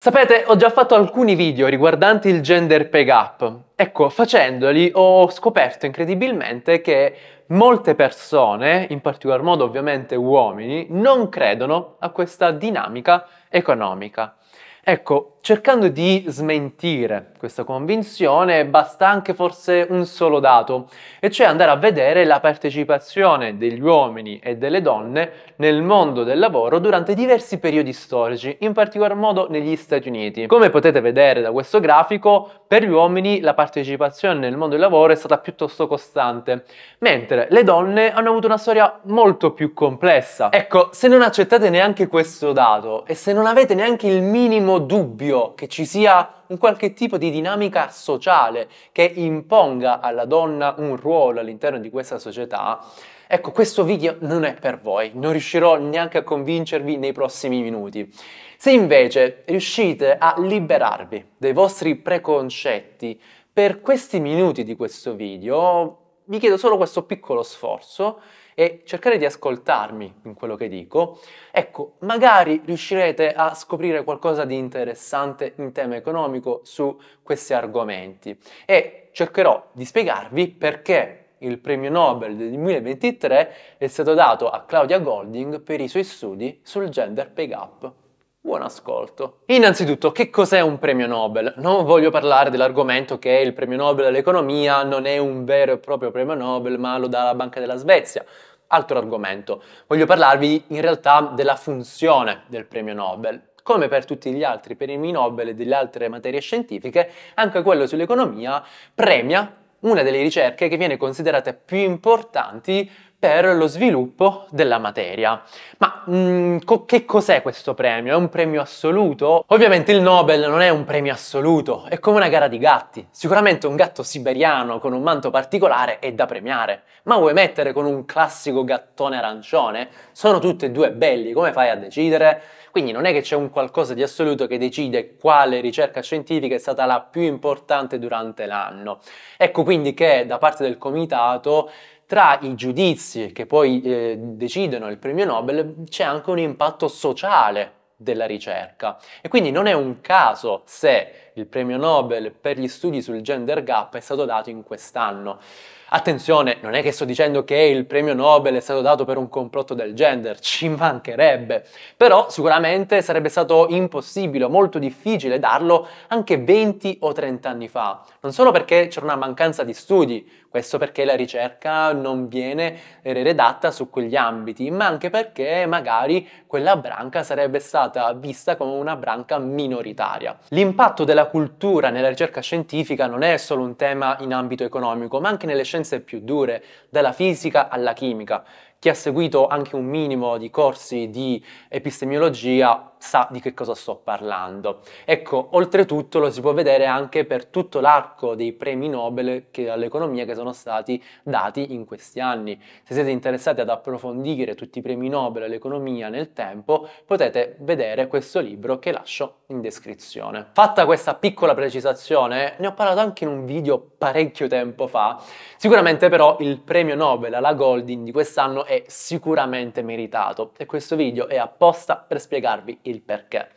Sapete, ho già fatto alcuni video riguardanti il gender pay gap. Ecco, facendoli ho scoperto incredibilmente che molte persone, in particolar modo ovviamente uomini, non credono a questa dinamica economica. Ecco, Cercando di smentire questa convinzione basta anche forse un solo dato, e cioè andare a vedere la partecipazione degli uomini e delle donne nel mondo del lavoro durante diversi periodi storici, in particolar modo negli Stati Uniti. Come potete vedere da questo grafico, per gli uomini la partecipazione nel mondo del lavoro è stata piuttosto costante, mentre le donne hanno avuto una storia molto più complessa. Ecco, se non accettate neanche questo dato e se non avete neanche il minimo dubbio che ci sia un qualche tipo di dinamica sociale che imponga alla donna un ruolo all'interno di questa società, ecco questo video non è per voi, non riuscirò neanche a convincervi nei prossimi minuti. Se invece riuscite a liberarvi dai vostri preconcetti per questi minuti di questo video, vi chiedo solo questo piccolo sforzo e cercare di ascoltarmi in quello che dico, ecco, magari riuscirete a scoprire qualcosa di interessante in tema economico su questi argomenti e cercherò di spiegarvi perché il premio Nobel del 2023 è stato dato a Claudia Golding per i suoi studi sul gender pay gap. Buon ascolto. Innanzitutto, che cos'è un premio Nobel? Non voglio parlare dell'argomento che il premio Nobel all'economia non è un vero e proprio premio Nobel, ma lo dà la Banca della Svezia. Altro argomento. Voglio parlarvi in realtà della funzione del premio Nobel. Come per tutti gli altri premi Nobel e delle altre materie scientifiche, anche quello sull'economia premia una delle ricerche che viene considerata più importanti per lo sviluppo della materia. Ma mh, mm, co- che cos'è questo premio? È un premio assoluto? Ovviamente il Nobel non è un premio assoluto, è come una gara di gatti. Sicuramente un gatto siberiano con un manto particolare è da premiare, ma vuoi mettere con un classico gattone arancione? Sono tutti e due belli, come fai a decidere? Quindi non è che c'è un qualcosa di assoluto che decide quale ricerca scientifica è stata la più importante durante l'anno. Ecco quindi che da parte del comitato tra i giudizi che poi eh, decidono il premio Nobel c'è anche un impatto sociale della ricerca e quindi non è un caso se il premio Nobel per gli studi sul gender gap è stato dato in quest'anno. Attenzione, non è che sto dicendo che il premio Nobel è stato dato per un complotto del gender, ci mancherebbe, però sicuramente sarebbe stato impossibile molto difficile darlo anche 20 o 30 anni fa, non solo perché c'era una mancanza di studi, questo perché la ricerca non viene redatta su quegli ambiti, ma anche perché magari quella branca sarebbe stata vista come una branca minoritaria. L'impatto della cultura nella ricerca scientifica non è solo un tema in ambito economico, ma anche nelle scienze più dure, dalla fisica alla chimica, chi ha seguito anche un minimo di corsi di epistemiologia sa di che cosa sto parlando. Ecco, oltretutto lo si può vedere anche per tutto l'arco dei premi Nobel che, all'economia che sono stati dati in questi anni. Se siete interessati ad approfondire tutti i premi Nobel all'economia nel tempo, potete vedere questo libro che lascio in descrizione. Fatta questa piccola precisazione, ne ho parlato anche in un video parecchio tempo fa, sicuramente però il premio Nobel alla Goldin di quest'anno è sicuramente meritato e questo video è apposta per spiegarvi il perché.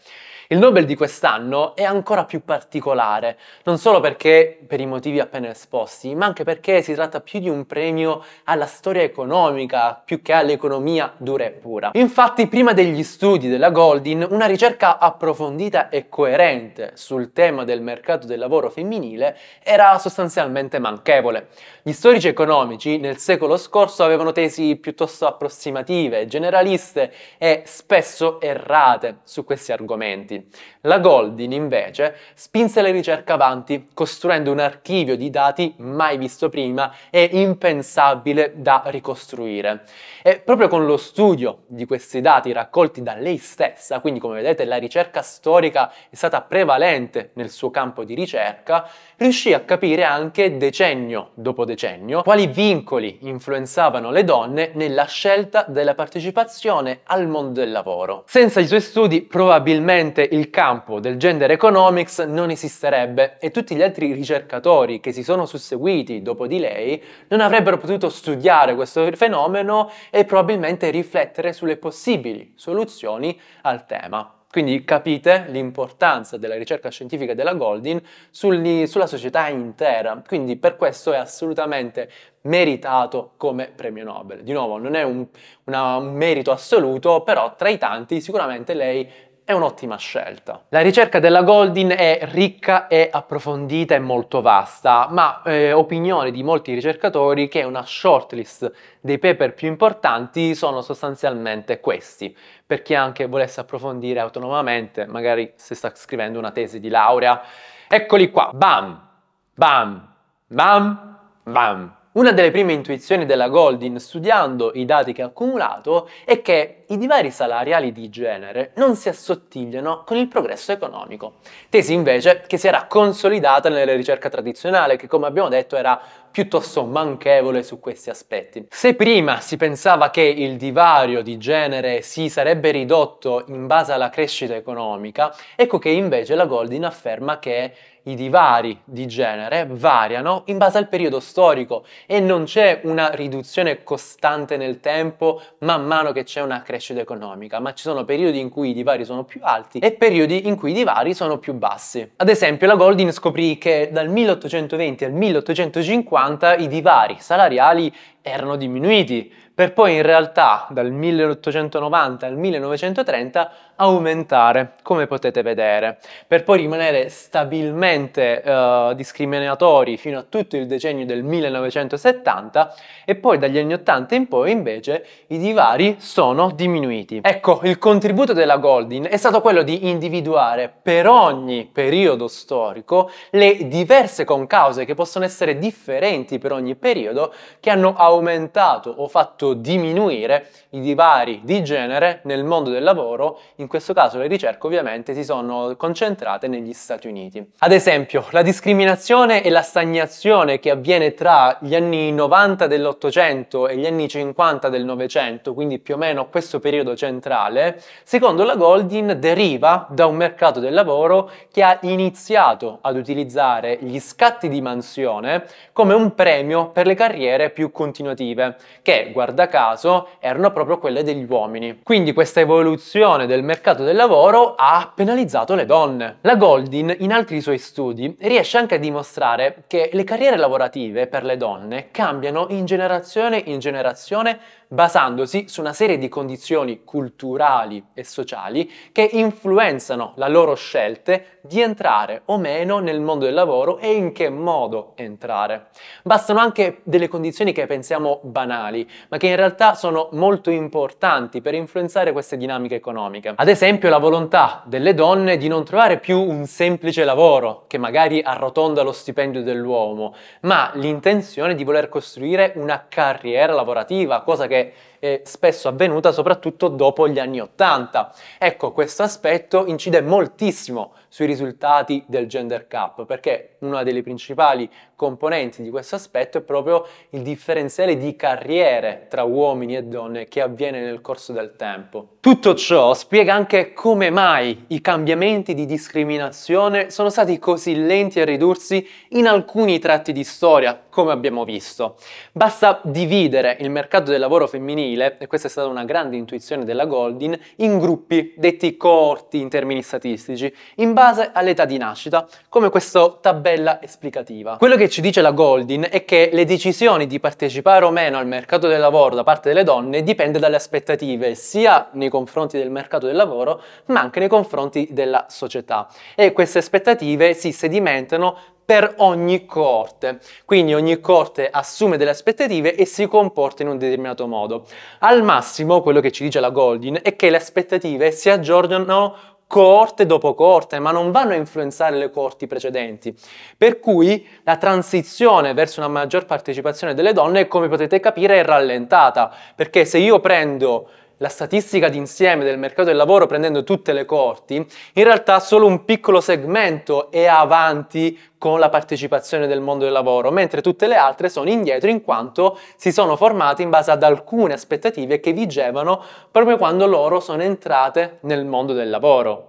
Il Nobel di quest'anno è ancora più particolare, non solo perché per i motivi appena esposti, ma anche perché si tratta più di un premio alla storia economica più che all'economia dura e pura. Infatti, prima degli studi della Goldin, una ricerca approfondita e coerente sul tema del mercato del lavoro femminile era sostanzialmente manchevole. Gli storici economici nel secolo scorso avevano tesi piuttosto approssimative, generaliste e spesso errate su questi argomenti. La Goldin invece spinse le ricerche avanti costruendo un archivio di dati mai visto prima e impensabile da ricostruire. E proprio con lo studio di questi dati raccolti da lei stessa, quindi come vedete la ricerca storica è stata prevalente nel suo campo di ricerca, riuscì a capire anche decennio dopo decennio quali vincoli influenzavano le donne nella scelta della partecipazione al mondo del lavoro. Senza i suoi studi probabilmente il campo del gender economics non esisterebbe e tutti gli altri ricercatori che si sono susseguiti dopo di lei non avrebbero potuto studiare questo fenomeno e probabilmente riflettere sulle possibili soluzioni al tema. Quindi capite l'importanza della ricerca scientifica della Goldin sulla società intera, quindi per questo è assolutamente meritato come premio Nobel. Di nuovo, non è un, una, un merito assoluto, però tra i tanti sicuramente lei è un'ottima scelta. La ricerca della Goldin è ricca e approfondita e molto vasta, ma eh, opinione di molti ricercatori che una shortlist dei paper più importanti sono sostanzialmente questi, per chi anche volesse approfondire autonomamente, magari se sta scrivendo una tesi di laurea. Eccoli qua, bam, bam, bam, bam. Una delle prime intuizioni della Goldin studiando i dati che ha accumulato è che i divari salariali di genere non si assottigliano con il progresso economico, tesi invece che si era consolidata nella ricerca tradizionale che come abbiamo detto era piuttosto manchevole su questi aspetti. Se prima si pensava che il divario di genere si sarebbe ridotto in base alla crescita economica, ecco che invece la Goldin afferma che i divari di genere variano in base al periodo storico e non c'è una riduzione costante nel tempo man mano che c'è una crescita economica, ma ci sono periodi in cui i divari sono più alti e periodi in cui i divari sono più bassi. Ad esempio la Goldin scoprì che dal 1820 al 1850 i divari salariali erano diminuiti, per poi in realtà dal 1890 al 1930 aumentare, come potete vedere, per poi rimanere stabilmente eh, discriminatori fino a tutto il decennio del 1970 e poi dagli anni 80 in poi invece i divari sono diminuiti. Ecco, il contributo della Goldin è stato quello di individuare per ogni periodo storico le diverse concause che possono essere differenti per ogni periodo che hanno aumentato aumentato o fatto diminuire i divari di genere nel mondo del lavoro, in questo caso le ricerche ovviamente si sono concentrate negli Stati Uniti. Ad esempio, la discriminazione e la stagnazione che avviene tra gli anni 90 dell'Ottocento e gli anni 50 del Novecento, quindi più o meno questo periodo centrale, secondo la Goldin deriva da un mercato del lavoro che ha iniziato ad utilizzare gli scatti di mansione come un premio per le carriere più continue continuative, che guarda caso erano proprio quelle degli uomini. Quindi questa evoluzione del mercato del lavoro ha penalizzato le donne. La Goldin, in altri suoi studi, riesce anche a dimostrare che le carriere lavorative per le donne cambiano in generazione in generazione basandosi su una serie di condizioni culturali e sociali che influenzano la loro scelta di entrare o meno nel mondo del lavoro e in che modo entrare. Bastano anche delle condizioni che pensiamo banali, ma che in realtà sono molto importanti per influenzare queste dinamiche economiche. Ad esempio la volontà delle donne di non trovare più un semplice lavoro, che magari arrotonda lo stipendio dell'uomo, ma l'intenzione di voler costruire una carriera lavorativa, cosa che che eh, spesso avvenuta soprattutto dopo gli anni Ottanta. Ecco, questo aspetto incide moltissimo sui risultati del gender gap, perché una delle principali componenti di questo aspetto è proprio il differenziale di carriere tra uomini e donne che avviene nel corso del tempo. Tutto ciò spiega anche come mai i cambiamenti di discriminazione sono stati così lenti a ridursi in alcuni tratti di storia, come abbiamo visto. Basta dividere il mercato del lavoro femminile femminile, e questa è stata una grande intuizione della Goldin, in gruppi detti coorti in termini statistici, in base all'età di nascita, come questa tabella esplicativa. Quello che ci dice la Goldin è che le decisioni di partecipare o meno al mercato del lavoro da parte delle donne dipende dalle aspettative sia nei confronti del mercato del lavoro ma anche nei confronti della società e queste aspettative si sedimentano per ogni coorte. Quindi ogni coorte assume delle aspettative e si comporta in un determinato modo. Al massimo, quello che ci dice la Goldin è che le aspettative si aggiornano coorte dopo coorte, ma non vanno a influenzare le coorti precedenti. Per cui la transizione verso una maggior partecipazione delle donne, come potete capire, è rallentata, perché se io prendo la statistica d'insieme del mercato del lavoro prendendo tutte le corti, in realtà solo un piccolo segmento è avanti con la partecipazione del mondo del lavoro, mentre tutte le altre sono indietro in quanto si sono formate in base ad alcune aspettative che vigevano proprio quando loro sono entrate nel mondo del lavoro.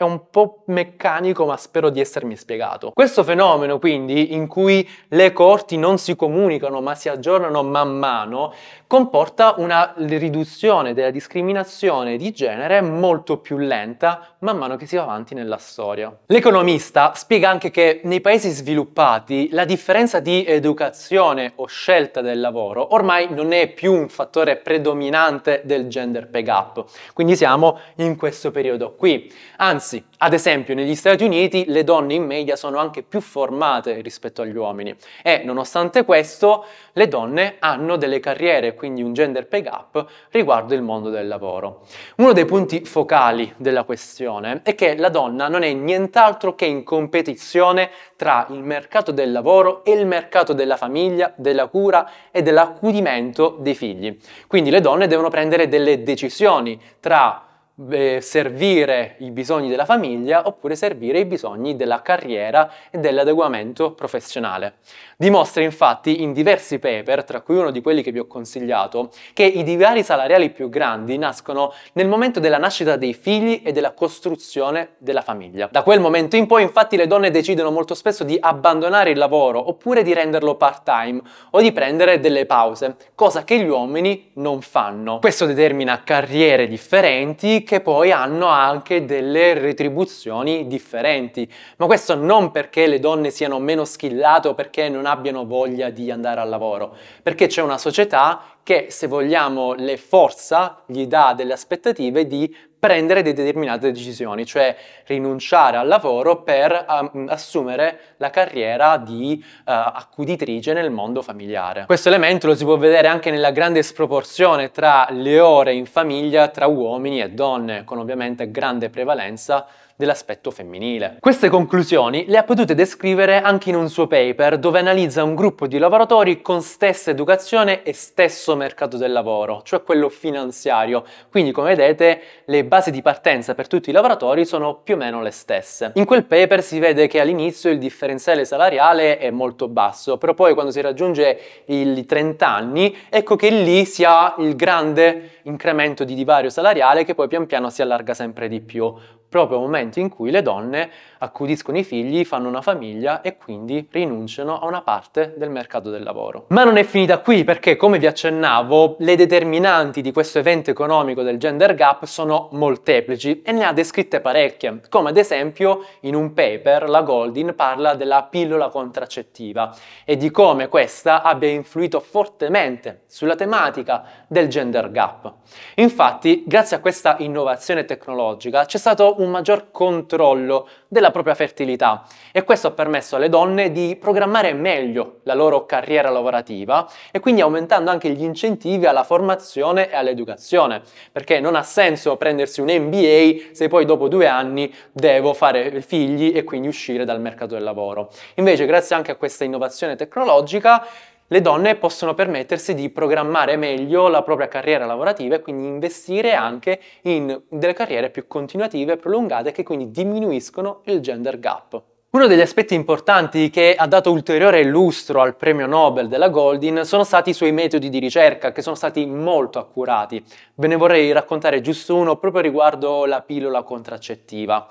È un po' meccanico, ma spero di essermi spiegato. Questo fenomeno, quindi, in cui le coorti non si comunicano ma si aggiornano man mano, comporta una riduzione della discriminazione di genere molto più lenta man mano che si va avanti nella storia. L'economista spiega anche che nei paesi sviluppati la differenza di educazione o scelta del lavoro ormai non è più un fattore predominante del gender pay gap. Quindi siamo in questo periodo qui. Anzi, Anzi, ad esempio negli Stati Uniti le donne in media sono anche più formate rispetto agli uomini e nonostante questo le donne hanno delle carriere, quindi un gender pay gap riguardo il mondo del lavoro. Uno dei punti focali della questione è che la donna non è nient'altro che in competizione tra il mercato del lavoro e il mercato della famiglia, della cura e dell'accudimento dei figli. Quindi le donne devono prendere delle decisioni tra eh, servire i bisogni della famiglia oppure servire i bisogni della carriera e dell'adeguamento professionale. Dimostra infatti in diversi paper, tra cui uno di quelli che vi ho consigliato, che i divari salariali più grandi nascono nel momento della nascita dei figli e della costruzione della famiglia. Da quel momento in poi infatti le donne decidono molto spesso di abbandonare il lavoro oppure di renderlo part-time o di prendere delle pause, cosa che gli uomini non fanno. Questo determina carriere differenti che poi hanno anche delle retribuzioni differenti. Ma questo non perché le donne siano meno schillate o perché non abbiano voglia di andare al lavoro, perché c'è una società che, se vogliamo, le forza, gli dà delle aspettative di prendere determinate decisioni, cioè rinunciare al lavoro per um, assumere la carriera di uh, accuditrice nel mondo familiare. Questo elemento lo si può vedere anche nella grande sproporzione tra le ore in famiglia tra uomini e donne, con ovviamente grande prevalenza dell'aspetto femminile. Queste conclusioni le ha potute descrivere anche in un suo paper dove analizza un gruppo di lavoratori con stessa educazione e stesso mercato del lavoro, cioè quello finanziario. Quindi come vedete le basi di partenza per tutti i lavoratori sono più o meno le stesse. In quel paper si vede che all'inizio il differenziale salariale è molto basso, però poi quando si raggiunge i 30 anni ecco che lì si ha il grande incremento di divario salariale che poi pian piano si allarga sempre di più proprio momento in cui le donne accudiscono i figli, fanno una famiglia e quindi rinunciano a una parte del mercato del lavoro. Ma non è finita qui perché, come vi accennavo, le determinanti di questo evento economico del gender gap sono molteplici e ne ha descritte parecchie, come ad esempio in un paper la Goldin parla della pillola contraccettiva e di come questa abbia influito fortemente sulla tematica del gender gap. Infatti, grazie a questa innovazione tecnologica c'è stato un maggior controllo della propria fertilità e questo ha permesso alle donne di programmare meglio la loro carriera lavorativa e quindi aumentando anche gli incentivi alla formazione e all'educazione, perché non ha senso prendersi un MBA se poi dopo due anni devo fare figli e quindi uscire dal mercato del lavoro. Invece grazie anche a questa innovazione tecnologica le donne possono permettersi di programmare meglio la propria carriera lavorativa e quindi investire anche in delle carriere più continuative e prolungate che quindi diminuiscono il gender gap. Uno degli aspetti importanti che ha dato ulteriore lustro al premio Nobel della Goldin sono stati i suoi metodi di ricerca, che sono stati molto accurati. Ve ne vorrei raccontare giusto uno proprio riguardo la pillola contraccettiva.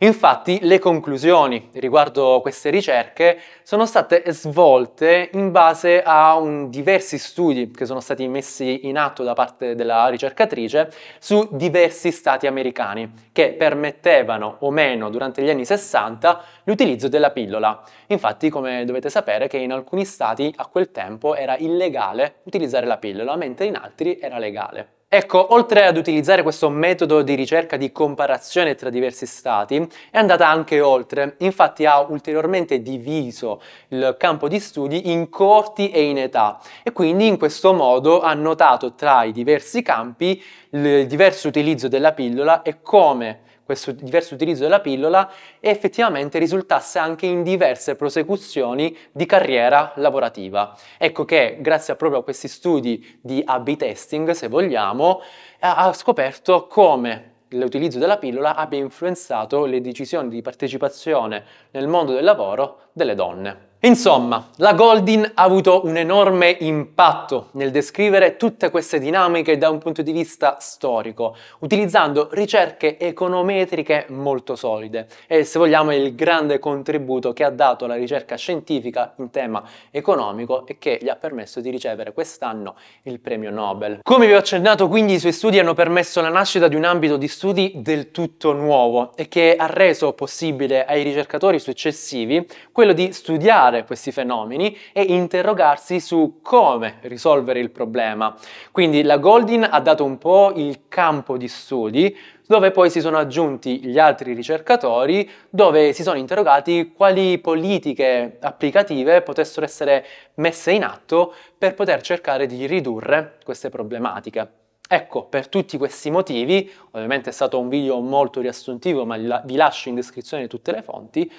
Infatti, le conclusioni riguardo queste ricerche sono state svolte in base a diversi studi che sono stati messi in atto da parte della ricercatrice su diversi stati americani, che permettevano o meno durante gli anni 60 l'utilizzo l'utilizzo della pillola. Infatti, come dovete sapere, che in alcuni stati a quel tempo era illegale utilizzare la pillola, mentre in altri era legale. Ecco, oltre ad utilizzare questo metodo di ricerca di comparazione tra diversi stati, è andata anche oltre, infatti ha ulteriormente diviso il campo di studi in corti e in età e quindi in questo modo ha notato tra i diversi campi il diverso utilizzo della pillola e come questo diverso utilizzo della pillola e effettivamente risultasse anche in diverse prosecuzioni di carriera lavorativa. Ecco che grazie proprio a questi studi di AB testing, se vogliamo, ha scoperto come l'utilizzo della pillola abbia influenzato le decisioni di partecipazione nel mondo del lavoro delle donne. Insomma, la Goldin ha avuto un enorme impatto nel descrivere tutte queste dinamiche da un punto di vista storico, utilizzando ricerche econometriche molto solide e se vogliamo il grande contributo che ha dato la ricerca scientifica in tema economico e che gli ha permesso di ricevere quest'anno il premio Nobel. Come vi ho accennato quindi i suoi studi hanno permesso la nascita di un ambito di studi del tutto nuovo e che ha reso possibile ai ricercatori successivi quello di studiare studiare questi fenomeni e interrogarsi su come risolvere il problema. Quindi la Goldin ha dato un po' il campo di studi dove poi si sono aggiunti gli altri ricercatori, dove si sono interrogati quali politiche applicative potessero essere messe in atto per poter cercare di ridurre queste problematiche. Ecco, per tutti questi motivi, ovviamente è stato un video molto riassuntivo, ma vi lascio in descrizione tutte le fonti,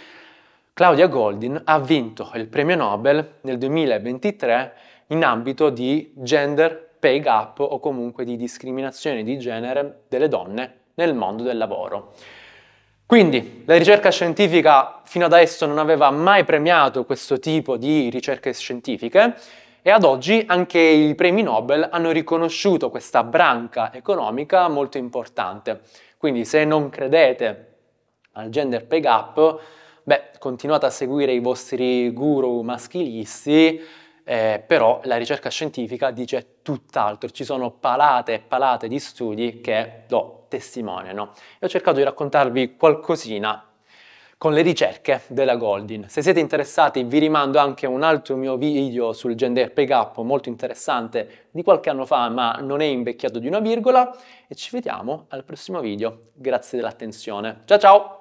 Claudia Goldin ha vinto il premio Nobel nel 2023 in ambito di gender pay gap o comunque di discriminazione di genere delle donne nel mondo del lavoro. Quindi la ricerca scientifica fino ad adesso non aveva mai premiato questo tipo di ricerche scientifiche e ad oggi anche i premi Nobel hanno riconosciuto questa branca economica molto importante. Quindi se non credete al gender pay gap, Beh, continuate a seguire i vostri guru maschilisti, eh, però la ricerca scientifica dice tutt'altro, ci sono palate e palate di studi che lo testimoniano. E ho cercato di raccontarvi qualcosina con le ricerche della Goldin. Se siete interessati vi rimando anche un altro mio video sul gender pay gap molto interessante di qualche anno fa ma non è invecchiato di una virgola e ci vediamo al prossimo video. Grazie dell'attenzione. Ciao ciao!